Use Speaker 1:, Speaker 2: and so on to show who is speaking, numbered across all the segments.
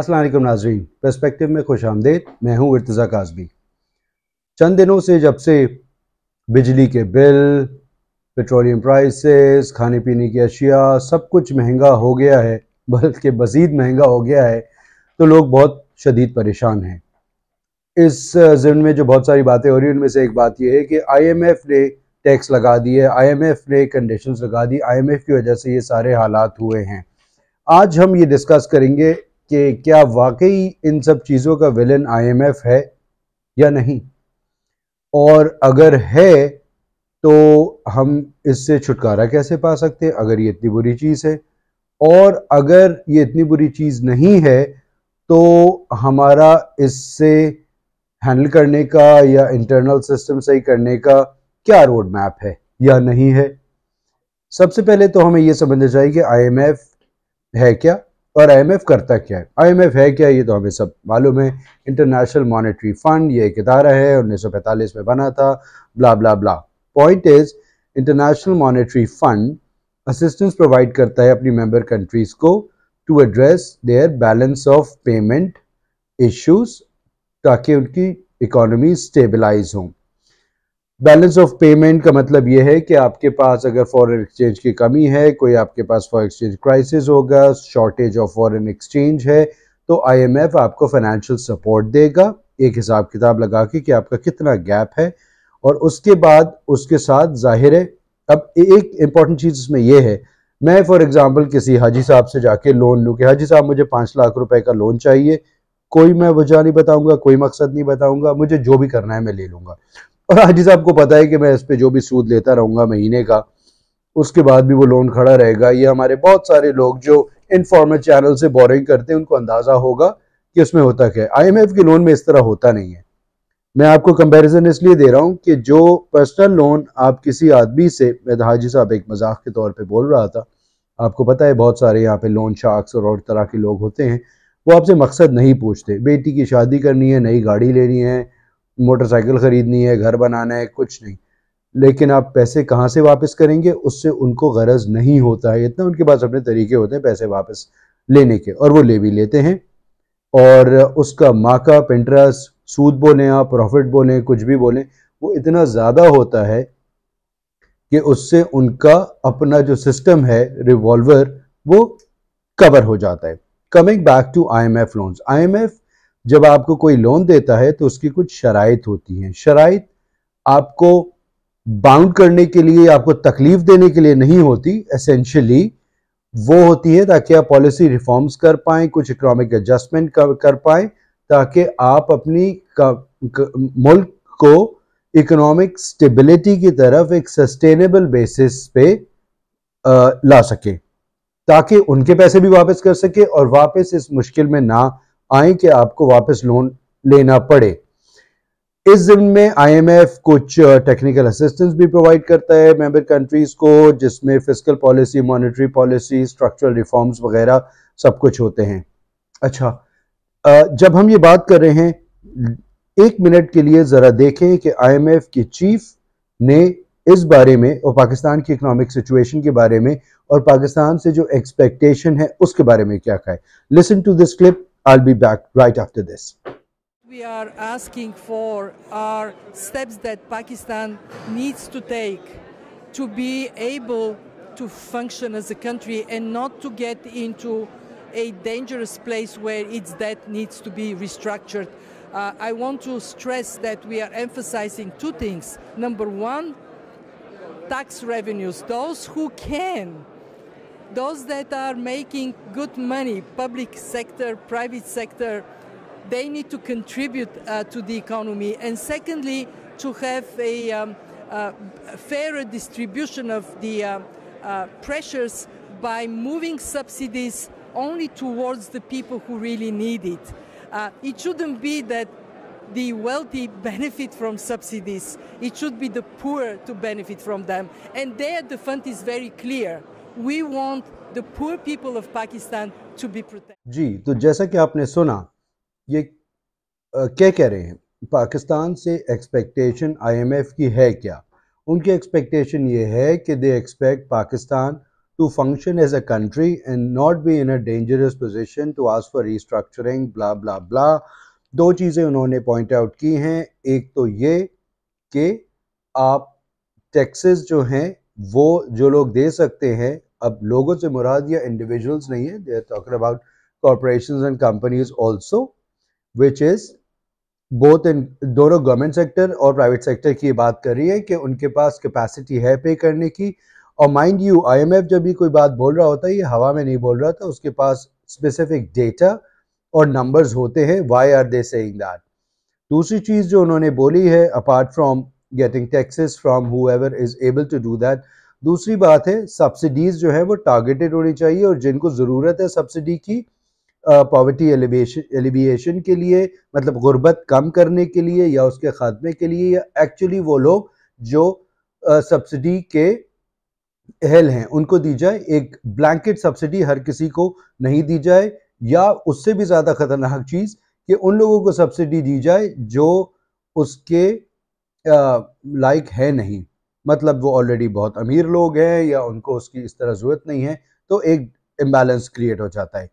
Speaker 1: असलम नाजरीन परस्पेक्टिव में खुश आमदेद मैं हूँ इर्तज़ा काजबी चंद दिनों से जब से बिजली के बिल पेट्रोलियम प्राइसेस खाने पीने की अशिया सब कुछ महंगा हो गया है बल्कि मज़ीद महंगा हो गया है तो लोग बहुत शदीद परेशान हैं इस जिन में जो बहुत सारी बातें हो रही हैं उनमें से एक बात यह है कि एफ ने टैक्स लगा दिए एफ ने कंडीशन लगा दी एफ की वजह से ये सारे हालात हुए हैं आज हम ये डिस्कस करेंगे कि क्या वाकई इन सब चीज़ों का विलन आईएमएफ है या नहीं और अगर है तो हम इससे छुटकारा कैसे पा सकते हैं अगर ये इतनी बुरी चीज़ है और अगर ये इतनी बुरी चीज़ नहीं है तो हमारा इससे हैंडल करने का या इंटरनल सिस्टम सही करने का क्या रोड मैप है या नहीं है सबसे पहले तो हमें यह समझना चाहिए कि आईएमएफ है क्या और आईएमएफ करता क्या है आईएमएफ है क्या ये तो हमें सब मालूम है इंटरनेशनल मॉनेटरी फंड ये एक इदारा है 1945 में बना था blah blah blah point is international monetary fund assistance provide करता है अपनी मेंबर कंट्रीज को to address their balance of payment issues ताकि उनकी इकोनॉमी स्टेबलाइज हों बैलेंस ऑफ पेमेंट का मतलब यह है कि आपके पास अगर फॉरेन एक्सचेंज की कमी है कोई आपके पास फॉरेन एक्सचेंज क्राइसिस होगा शॉर्टेज ऑफ फॉरेन एक्सचेंज है तो आईएमएफ आपको फाइनेंशियल सपोर्ट देगा एक हिसाब किताब लगा के कि आपका कितना गैप है और उसके बाद उसके साथ जाहिर है अब एक इंपॉर्टेंट चीज़ इसमें यह है मैं फॉर एग्ज़ाम्पल किसी हाजी साहब से जाके लोन लूँ कि हाजी साहब मुझे पाँच लाख रुपए का लोन चाहिए कोई मैं वजह नहीं बताऊंगा कोई मकसद नहीं बताऊंगा मुझे जो भी करना है मैं ले लूंगा और साहब आपको पता है कि मैं इस पर जो भी सूद लेता रहूंगा महीने का उसके बाद भी वो लोन खड़ा रहेगा ये हमारे बहुत सारे लोग जो इनफॉर्मल चैनल से बोरिंग करते हैं उनको अंदाज़ा होगा कि उसमें होता क्या है एफ के लोन में इस तरह होता नहीं है मैं आपको कंपेरिजन इसलिए दे रहा हूँ कि जो पर्सनल लोन आप किसी आदमी से मैं हाजी साहब एक मजाक के तौर पर बोल रहा था आपको पता है बहुत सारे यहाँ पे लोन शार्क्स और और तरह के लोग होते हैं वो आपसे मकसद नहीं पूछते बेटी की शादी करनी है नई गाड़ी लेनी है मोटरसाइकिल ख़रीदनी है घर बनाना है कुछ नहीं लेकिन आप पैसे कहाँ से वापस करेंगे उससे उनको गरज नहीं होता है इतना उनके पास अपने तरीके होते हैं पैसे वापस लेने के और वो ले भी लेते हैं और उसका माका पेंट्रस सूद बोलें आप प्रॉफिट बोलें कुछ भी बोलें वो इतना ज़्यादा होता है कि उससे उनका अपना जो सिस्टम है रिवॉल्वर वो कवर हो जाता है coming back to I M F loans I M F जब आपको कोई लोन देता है तो उसकी कुछ शराइ होती हैं शराइ आपको बाउंड करने के लिए आपको तकलीफ देने के लिए नहीं होती एसेंशियली वो होती है ताकि आप पॉलिसी रिफॉर्म्स कर पाए कुछ इकोनॉमिक एडजस्टमेंट कर, कर पाए ताकि आप अपनी मुल्क को इकोनॉमिक स्टेबिलिटी की तरफ एक सस्टेनेबल बेसिस पे आ, ला सके ताकि उनके पैसे भी वापस कर सके और वापस इस मुश्किल में ना आए कि आपको वापस लोन लेना पड़े इस दिन में आईएमएफ कुछ टेक्निकल असिस्टेंस भी प्रोवाइड करता है मेंबर कंट्रीज को जिसमें fiscal policy monetary policy structural reforms वगैरह सब कुछ होते हैं अच्छा जब हम ये बात कर रहे हैं एक मिनट के लिए ज़रा देखें कि आईएमएफ के चीफ ने इस बारे में और पाकिस्तान की इकोनॉमिक सिचुएशन के बारे में और पाकिस्तान से जो एक्सपेक्टेशन है उसके बारे में क्या कहा listen to this clip I'll be back right after this.
Speaker 2: We are asking for our steps that Pakistan needs to take to be able to function as a country and not to get into a dangerous place where its debt needs to be restructured. Uh, I want to stress that we are emphasizing two things. Number one, tax revenues. Those who can those that are making good money, public sector, private sector, they need to contribute uh, to the economy. And secondly, to have a, um, uh, fairer distribution of the uh, uh, pressures by moving subsidies only towards the people who really need it. Uh, it shouldn't be that the wealthy benefit from subsidies. It should be the poor to benefit from them. And there the fund is very clear. We want the poor people of Pakistan to be protected
Speaker 1: जी तो जैसा कि आपने सुना ये क्या कह रहे हैं पाकिस्तान से एक्सपेक्टेशन आई एम एफ की है क्या उनकी एक्सपेक्टेशन ये है कि they expect Pakistan to function as a country and not be in a dangerous position to ask for restructuring blah blah blah दो चीज़ें उन्होंने पॉइंट आउट की हैं एक तो ये कि आप टैक्सेस जो हैं वो जो लोग दे सकते हैं अब लोगों से मुराद या इंडिविजुअल्स नहीं है they are talking about corporation and companies also which is both in दोनों गवर्नमेंट सेक्टर और प्राइवेट सेक्टर की बात कर रही है कि उनके पास कैपेसिटी है पे करने की और माइंड यू आईएमएफ जब भी कोई बात बोल रहा होता है ये हवा में नहीं बोल रहा था उसके पास स्पेसिफिक डेटा और नंबर्स होते हैं why are they saying that दूसरी चीज़ जो उन्होंने बोली है apart from getting taxes from who is able to do that दूसरी बात है सब्सिडीज जो है वो टारगेटेड होनी चाहिए और जिनको ज़रूरत है सब्सिडी की पॉवर्टी एलिविएशन के लिए मतलब गुर्बत कम करने के लिए या उसके ख़ात्मे के लिए या एक्चुअली वो लोग जो सब्सिडी के अहल हैं उनको दी जाए एक ब्लैंकेट सब्सिडी हर किसी को नहीं दी जाए या उससे भी ज़्यादा ख़तरनाक चीज़ कि उन लोगों को सब्सिडी दी जाए जो उसके लाइक है नहीं मतलब वो ऑलरेडी बहुत अमीर लोग हैं या उनको उसकी इस तरह ज़रूरत नहीं है तो एक इम्बैलेंस क्रिएट हो जाता है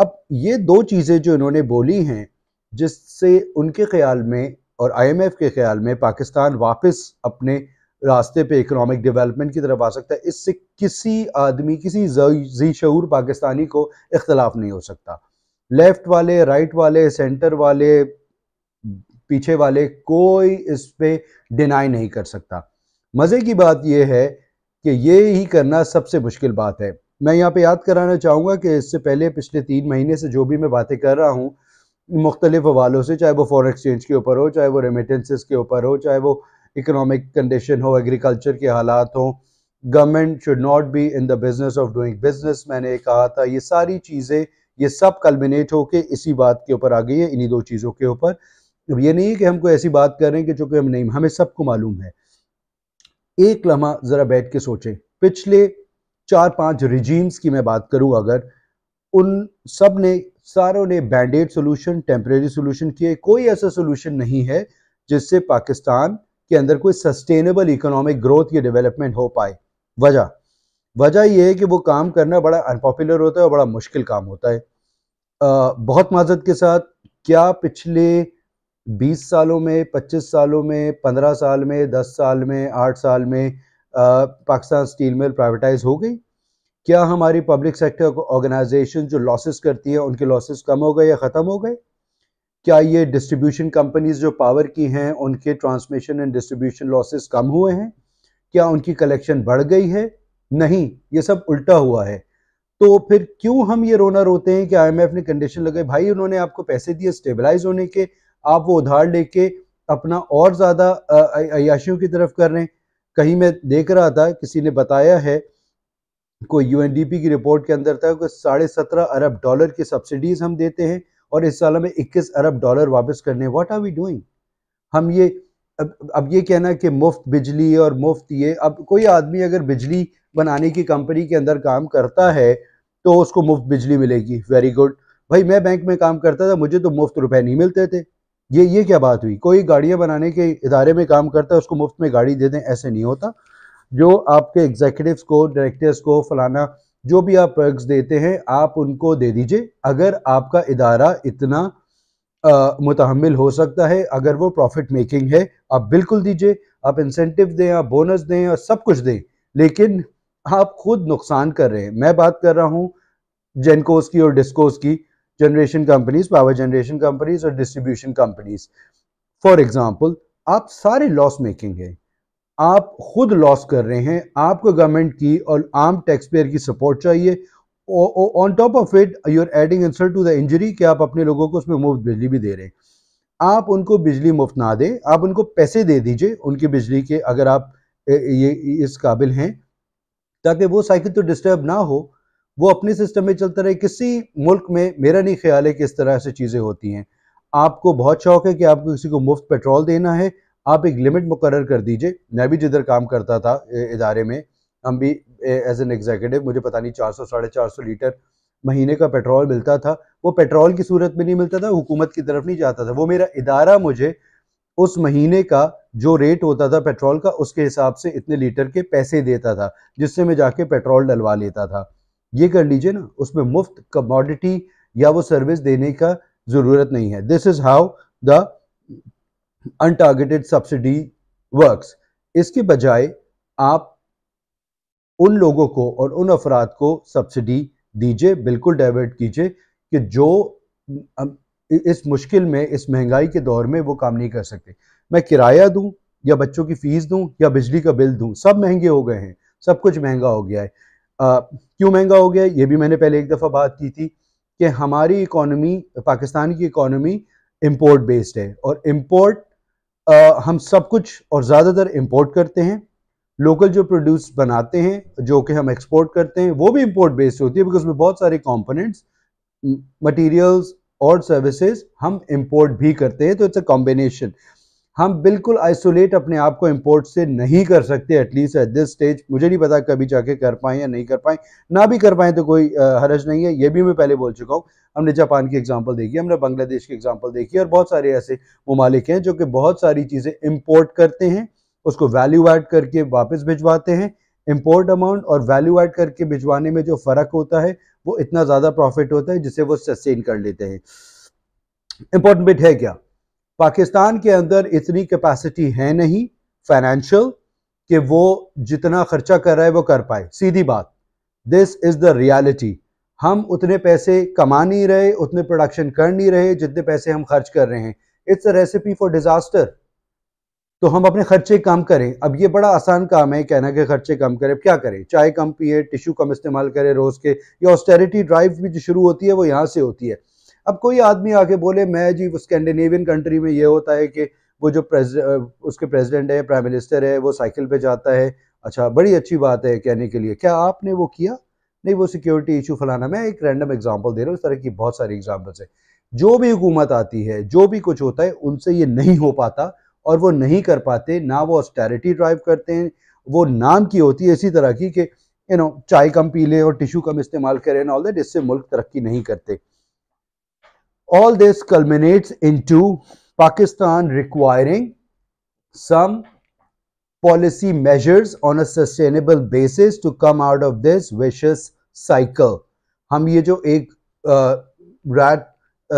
Speaker 1: अब ये दो चीज़ें जो इन्होंने बोली हैं जिससे उनके ख्याल में और आईएमएफ के ख्याल में पाकिस्तान वापस अपने रास्ते पे इकोनॉमिक डेवलपमेंट की तरफ आ सकता है इससे किसी आदमी किसी जी शूर पाकिस्तानी को इख्तलाफ नहीं हो सकता लेफ़्ट वाले राइट वाले सेंटर वाले पीछे वाले कोई इस पर डिनाई नहीं कर सकता मज़े की बात यह है कि ये ही करना सबसे मुश्किल बात है मैं यहाँ पे याद कराना चाहूँगा कि इससे पहले पिछले तीन महीने से जो भी मैं बातें कर रहा हूँ मुख्तलिफ हवालों से चाहे वो फॉरेन एक्सचेंज के ऊपर हो चाहे वो रेमिटेंसेस के ऊपर हो चाहे वो इकोनॉमिक कंडीशन हो एग्रीकल्चर के हालात हों government should not be in the business of doing business मैंने कहा था ये सारी चीज़ें ये सब कल्बिनेट होकर इसी बात के ऊपर आ गई है इन्हीं दो चीज़ों के ऊपर अब ये नहीं है कि हम कोई ऐसी बात कर रहे हैं कि चूँकि हम नहीं हमें सबको मालूम है एक लम्हा ज़रा बैठ के सोचें पिछले चार पांच रिजीम्स की मैं बात करूं अगर उन सब ने सारों ने बैंडेड सोल्यूशन टेम्परेरी सोल्यूशन किए कोई ऐसा सोल्यूशन नहीं है जिससे पाकिस्तान के अंदर कोई सस्टेनेबल इकोनॉमिक ग्रोथ या डेवलपमेंट हो पाए वजह वजह यह है कि वो काम करना बड़ा अनपॉपुलर होता है और बड़ा मुश्किल काम होता है आ, बहुत माजत के साथ क्या पिछले बीस सालों में पच्चीस सालों में पंद्रह साल में दस साल में आठ साल में पाकिस्तान स्टील मिल प्राइवेटाइज हो गई क्या हमारी पब्लिक सेक्टर ऑर्गेनाइजेशन जो लॉसेस करती है उनके लॉसेस कम हो गए या ख़त्म हो गए क्या ये डिस्ट्रीब्यूशन कंपनीज जो पावर की हैं उनके ट्रांसमिशन एंड डिस्ट्रीब्यूशन लॉसेस कम हुए हैं क्या उनकी कलेक्शन बढ़ गई है नहीं ये सब उल्टा हुआ है तो फिर क्यों हम ये रोना रोते हैं कि आईएमएफ ने कंडीशन लगाई भाई उन्होंने आपको पैसे दिए स्टेबलाइज होने के आप वो उधार लेके अपना और ज़्यादा अयाशियों की तरफ कर रहे हैं कहीं मैं देख रहा था किसी ने बताया है कोई यू की रिपोर्ट के अंदर था कि साढ़े सत्रह अरब डॉलर की सब्सिडीज़ हम देते हैं और इस साल में इक्कीस अरब डॉलर वापस करने व्हाट आर वी डूइंग हम ये अब अब ये कहना कि मुफ्त बिजली और मुफ्त ये अब कोई आदमी अगर बिजली बनाने की कंपनी के अंदर काम करता है तो उसको मुफ्त बिजली मिलेगी वेरी गुड भाई मैं बैंक में काम करता था मुझे तो मुफ्त रुपए नहीं मिलते थे ये ये क्या बात हुई कोई गाड़ियाँ बनाने के इदारे में काम करता है उसको मुफ्त में गाड़ी दे दें ऐसे नहीं होता जो आपके एग्जीक्यूटिव को डायरेक्टर्स को फलाना जो भी आप पर्क्स देते हैं आप उनको दे दीजिए अगर आपका इदारा इतना मुतहमल हो सकता है अगर वो प्रॉफिट मेकिंग है आप बिल्कुल दीजिए आप इंसेंटिव दें आप बोनस दें और सब कुछ दें लेकिन आप खुद नुकसान कर रहे हैं मैं बात कर रहा हूँ जेनकोस की और डिस्कोस की generation companies power generation companies और डिस्ट्रीब्यूशन कंपनीज फॉर एग्जाम्पल आप सारे लॉस मेकिंग हैं आप खुद लॉस कर रहे हैं आपको गवर्नमेंट की और आम टैक्स पेयर की सपोर्ट चाहिए on top of it you are adding insult to the injury कि आप अपने लोगों को उसमें मुफ्त बिजली भी दे रहे हैं आप उनको बिजली मुफ्त ना दें आप उनको पैसे दे दीजिए उनकी बिजली के अगर आप ये इस काबिल हैं ताकि वो साइकिल तो डिस्टर्ब ना हो वो अपने सिस्टम में चलता रहे किसी मुल्क में मेरा नहीं ख्याल है कि इस तरह से चीज़ें होती हैं आपको बहुत शौक है कि आपको किसी को मुफ्त पेट्रोल देना है आप एक लिमिट मुकर कर दीजिए मैं भी जिधर काम करता था इदारे में हम भी एज एन एग्जीक्यूटिव मुझे पता नहीं चार सौ साढ़े चार सौ लीटर महीने का पेट्रोल मिलता था वो पेट्रोल की सूरत में नहीं मिलता था हुकूमत की तरफ नहीं जाता था वो मेरा इदारा मुझे उस महीने का जो रेट होता था पेट्रोल का उसके हिसाब से इतने लीटर के पैसे देता था जिससे मैं जाके पेट्रोल डलवा लेता था ये कर लीजिए ना उसमें मुफ्त कमोडिटी या वो सर्विस देने का ज़रूरत नहीं है this is how the untargeted subsidy works इसके बजाय आप उन लोगों को और उन अफराद को सब्सिडी दीजिए बिल्कुल डाइवर्ट कीजिए कि जो इस मुश्किल में इस महंगाई के दौर में वो काम नहीं कर सकते मैं किराया दूं या बच्चों की फ़ीस दूं या बिजली का बिल दूं सब महंगे हो गए हैं सब कुछ महंगा हो गया है क्यों महंगा हो गया ये भी मैंने पहले एक दफ़ा बात की थी कि हमारी इकोनॉमी पाकिस्तान की इकोनॉमी इम्पोर्ट बेस्ड है और इम्पोर्ट हम सब कुछ और ज़्यादातर इम्पोर्ट करते हैं लोकल जो प्रोड्यूस बनाते हैं जो कि हम एक्सपोर्ट करते हैं वो भी इम्पोर्ट बेस्ड होती है बिकॉज उसमें बहुत सारे कॉम्पोनेंट्स मटीरियल्स और सर्विसेज हम इम्पोर्ट भी करते हैं तो इट्स अ कॉम्बिनेशन हम बिल्कुल आइसोलेट अपने आप को इम्पोर्ट से नहीं कर सकते एटलीस्ट एट दिस स्टेज मुझे नहीं पता कभी जाके कर पाए या नहीं कर पाए ना भी कर पाए तो कोई हरज नहीं है ये भी मैं पहले बोल चुका हूँ हमने जापान की एग्जांपल देखी हमने बांग्लादेश की एग्जांपल देखी और बहुत सारे ऐसे ममालिक हैं जो कि बहुत सारी चीज़ें इम्पोर्ट करते हैं उसको वैल्यू ऐड करके वापस भिजवाते हैं इम्पोर्ट अमाउंट और वैल्यू ऐड करके भिजवाने में जो फ़र्क होता है वो इतना ज़्यादा प्रॉफिट होता है जिसे वो सस्टेन कर लेते हैं इम्पोर्टेंट बिट है क्या पाकिस्तान के अंदर इतनी कैपेसिटी है नहीं फाइनेंशियल कि वो जितना खर्चा कर रहा है वो कर पाए सीधी बात दिस इज़ द रियलिटी हम उतने पैसे कमा नहीं रहे उतने प्रोडक्शन कर नहीं रहे जितने पैसे हम खर्च कर रहे हैं it's a recipe for disaster तो हम अपने खर्चे कम करें अब ये बड़ा आसान काम है कहना कि खर्चे कम करें अब क्या करें चाय कम पिए टिश्यू कम इस्तेमाल करें रोज़ के या ऑस्टेरिटी ड्राइव भी जो शुरू होती है वो यहाँ से होती है अब कोई आदमी आके बोले मैं जी स्कैंडिनेवियन कंट्री में ये होता है कि वो जो प्रेज उसके प्रेसिडेंट है प्राइम मिनिस्टर है वो साइकिल पे जाता है अच्छा बड़ी अच्छी बात है कहने के लिए क्या आपने वो किया नहीं वो सिक्योरिटी इशू फलाना मैं एक रैंडम एग्जाम्पल दे रहा हूँ इस तरह की बहुत सारी एग्ज़ाम्पल्स है जो भी हुकूमत आती है जो भी कुछ होता है उनसे ये नहीं हो पाता और वो नहीं कर पाते ना वो ऑस्टेरिटी ड्राइव करते हैं वो नाम की होती है इसी तरह की कि यू नो चाय कम पी लें और टिशू कम इस्तेमाल करें ऑल दैट इससे मुल्क तरक्की नहीं करते all this culminates into Pakistan requiring some policy measures on a sustainable basis to come out of this vicious cycle. hum ye jo ek uh, rat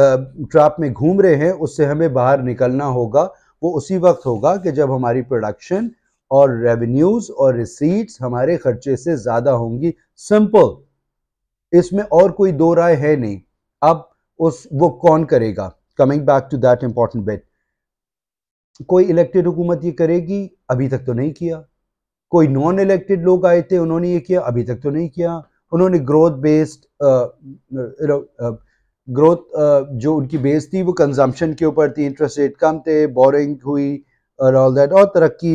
Speaker 1: uh, trap mein ghoom rahe hain usse hame bahar nikalna hoga wo usi waqt hoga कि jab hamari production aur revenues aur receipts hamare kharche se zyada hongi simple isme aur koi do raaye hai nahi ab उस वो कौन करेगा coming back to that important bit कोई elected हुकूमत ये करेगी अभी तक तो नहीं किया कोई नॉन इलेक्टेड लोग आए थे उन्होंने ये किया अभी तक तो नहीं किया उन्होंने ग्रोथ बेस्ड ग्रोथ जो उनकी बेस थी वो कंजम्पशन के ऊपर थी इंटरेस्ट रेट कम थे बोरिंग हुई और ऑल दैट और तरक्की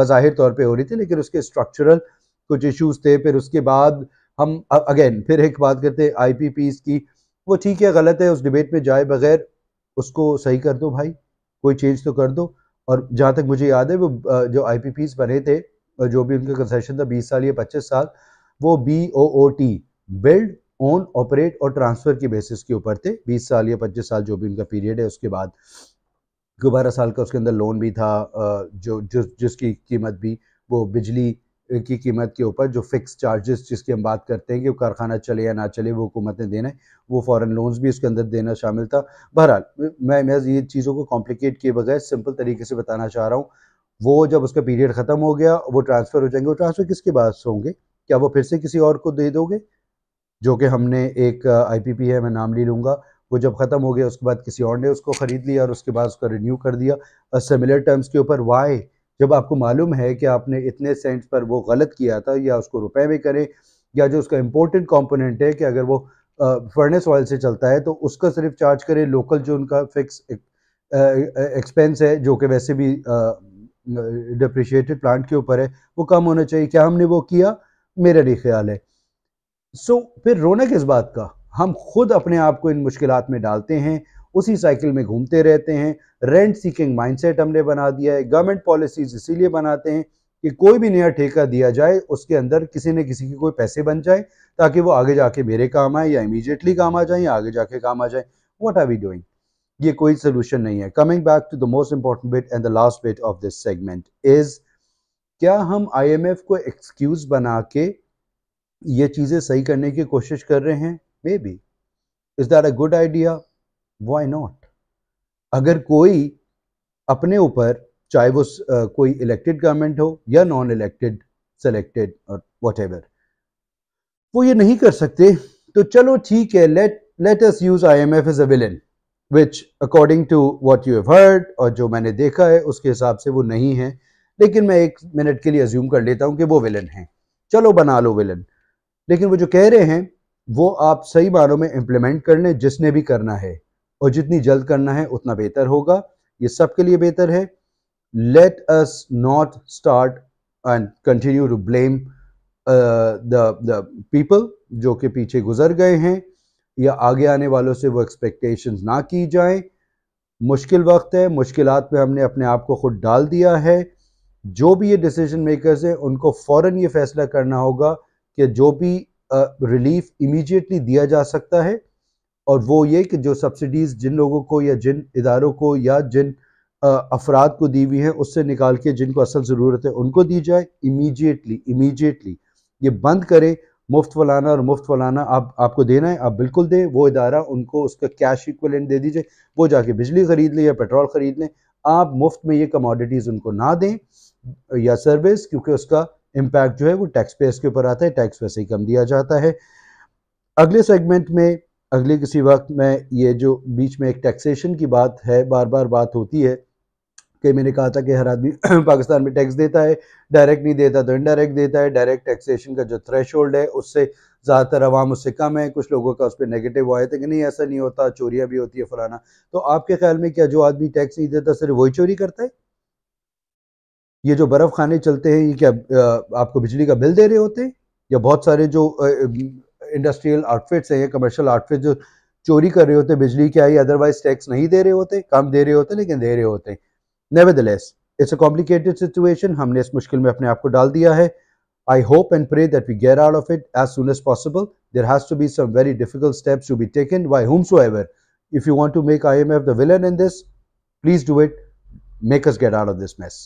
Speaker 1: बाहिर तौर पे हो रही थी लेकिन उसके स्ट्रक्चरल कुछ इश्यूज थे फिर उसके बाद हम अगेन फिर एक बात करते आई पी पीज की वो ठीक है गलत है उस डिबेट में जाए बगैर उसको सही कर दो भाई कोई चेंज तो कर दो और जहाँ तक मुझे याद है वो जो आई बने थे जो भी उनका कंसेशन था बीस साल या पच्चीस साल वो B O O T build own operate और ट्रांसफ़र की बेसिस के ऊपर थे बीस साल या पच्चीस साल जो भी उनका पीरियड है उसके बाद बारह साल का उसके अंदर लोन भी था जो जिस जिसकी कीमत भी वो बिजली की कीमत के ऊपर जो फिक्स चार्जेस जिसकी हम बात करते हैं कि कारखाना चले या ना चले वो हुकूमत ने देना है वो फॉरेन लोन्स भी इसके अंदर देना शामिल था बहरहाल मैं मैं ये चीज़ों को कॉम्प्लिकेट किए बगैर सिंपल तरीके से बताना चाह रहा हूँ वो जब उसका पीरियड ख़त्म हो गया वो ट्रांसफ़र हो जाएंगे वो ट्रांसफ़र किसके पास होंगे क्या वो फिर से किसी और को दे दोगे जो कि हमने एक पी है मैं नाम ले लूँगा वो जब ख़त्म हो गया उसके बाद किसी और ने उसको ख़रीद लिया और उसके बाद उसका रिन्यू कर दिया सिमिलर टर्म्स के ऊपर वाई जब आपको मालूम है कि आपने इतने सेंट्स पर वो गलत किया था या उसको रुपए में करें या जो उसका इम्पोर्टेंट कॉम्पोनेंट है कि अगर वो फर्नेस ऑयल से चलता है तो उसका सिर्फ चार्ज करें लोकल जो उनका फिक्स एक्सपेंस है जो कि वैसे भी डिप्रिशिएटेड प्लांट के ऊपर है वो कम होना चाहिए क्या हमने वो किया मेरा नहीं ख्याल है सो so, फिर रोना किस बात का हम खुद अपने आप को इन मुश्किल में डालते हैं उसी साइकिल में घूमते रहते हैं रेंट सीकिंग माइंडसेट हमने बना दिया है गवर्नमेंट पॉलिसीज इसीलिए बनाते हैं कि कोई भी नया ठेका दिया जाए उसके अंदर किसी न किसी के कोई पैसे बन जाए ताकि वो आगे जाके मेरे काम आए या इमीजिएटली काम आ जाए या आगे जाके काम आ जाए वट आर वी डूइंग ये कोई सोल्यूशन नहीं है coming back to the most important bit and the last bit of this segment is क्या हम आईएमएफ को एक्सक्यूज बना के ये चीज़ें सही करने की कोशिश कर रहे हैं maybe is that a good idea why not अगर कोई अपने ऊपर चाहे वो कोई इलेक्टेड गवर्नमेंट हो या नॉन इलेक्टेड सेलेक्टेड और वट वो ये नहीं कर सकते तो चलो ठीक है let let us use I M F as a villain which according to what you have heard और जो मैंने देखा है उसके हिसाब से वो नहीं है लेकिन मैं एक मिनट के लिए अज्यूम कर लेता हूँ कि वो विलन है चलो बना लो विलन लेकिन वो जो कह रहे हैं वो आप सही मानों में इम्प्लीमेंट कर लें जिसने भी करना है और जितनी जल्द करना है उतना बेहतर होगा ये सब के लिए बेहतर है let us not start and continue to blame the people जो कि पीछे गुजर गए हैं या आगे आने वालों से वो एक्सपेक्टेशंस ना की जाए मुश्किल वक्त है मुश्किल में हमने अपने आप को खुद डाल दिया है जो भी ये डिसीजन मेकर्स हैं उनको फ़ौर ये फैसला करना होगा कि जो भी रिलीफ uh, दिया जा सकता है और वो ये कि जो सब्सिडीज़ जिन लोगों को या जिन इदारों को या जिन अफराद को दी हुई हैं उससे निकाल के जिनको असल ज़रूरत है उनको दी जाए इमीजिएटली इमीजिएटली ये बंद करें मुफ्त वलाना और मुफ्त वलाना आप आपको देना है आप बिल्कुल दें वो इदारा उनको उसका कैश इक्वलेंट दे दीजिए वो जाके बिजली ख़रीद लें या पेट्रोल ख़रीद लें आप मुफ्त में ये कमोडिटीज़ उनको ना दें या सर्विस क्योंकि उसका इम्पैक्ट जो है वो टैक्स पेयर्स के ऊपर आता है टैक्स वैसे ही कम दिया जाता है अगले सेगमेंट में अगले किसी वक्त में ये जो बीच में एक टैक्सेशन की बात है बार बार बात होती है कि मैंने कहा था कि हर आदमी पाकिस्तान में टैक्स देता है डायरेक्ट नहीं देता तो इनडायरेक्ट देता है डायरेक्ट टैक्सेशन का जो थ्रेश होल्ड है उससे ज़्यादातर आवाम उससे कम है कुछ लोगों का उस पर नेगेटिव आया था कि नहीं ऐसा नहीं होता चोरियाँ भी होती है फलाना तो आपके ख्याल में क्या जो आदमी टैक्स नहीं देता सिर्फ वही चोरी करता है ये जो बर्फ़ खाने चलते हैं ये क्या आपको बिजली का बिल दे रहे होते हैं या बहुत सारे जो इंडस्ट्रियल आउटफिट्स हैं या कमर्शियल आउटफिट जो चोरी कर रहे होते हैं बिजली क्या या अदरवाइज टैक्स नहीं दे रहे होते कम दे रहे होते लेकिन दे रहे होते हैं nevertheless it's a complicated situation हमने इस मुश्किल में अपने आप को डाल दिया है I hope and pray that we get out of it as soon as possible there has to be some very difficult steps to be taken why whomsoever if you want to make I M F the villain in this please do it make us get out of this mess